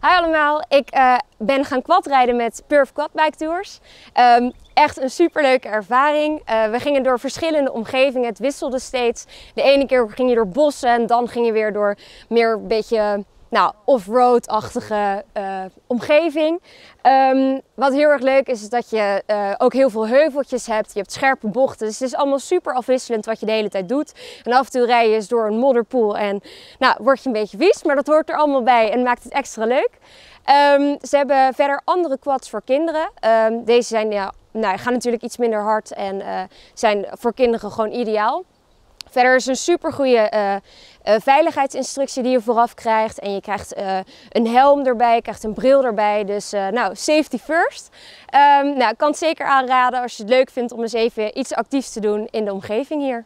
Hi allemaal, ik eh, ben gaan kwadrijden met Purf Quadbike Tours. Ehm, echt een superleuke ervaring. Eh, we gingen door verschillende omgevingen, het wisselde steeds. De ene keer ging je door bossen en dan ging je weer door meer een beetje nou, off-road-achtige eh, omgeving. Ehm, wat heel erg leuk is, is dat je eh, ook heel veel heuveltjes hebt. Je hebt scherpe bochten. Dus het is allemaal super afwisselend wat je de hele tijd doet. En af en toe rij je eens door een modderpoel en nou, word je een beetje vies. Maar dat hoort er allemaal bij en maakt het extra leuk. Ehm, ze hebben verder andere quads voor kinderen. Ehm, deze zijn, ja, nou, gaan natuurlijk iets minder hard en eh, zijn voor kinderen gewoon ideaal. Verder is een supergoeie uh, veiligheidsinstructie die je vooraf krijgt. En je krijgt eh, een helm erbij, je krijgt een bril erbij. Dus nou, safety first. Ehm, nou, ik kan het zeker aanraden als je het leuk vindt om eens even iets actiefs te doen in de omgeving hier.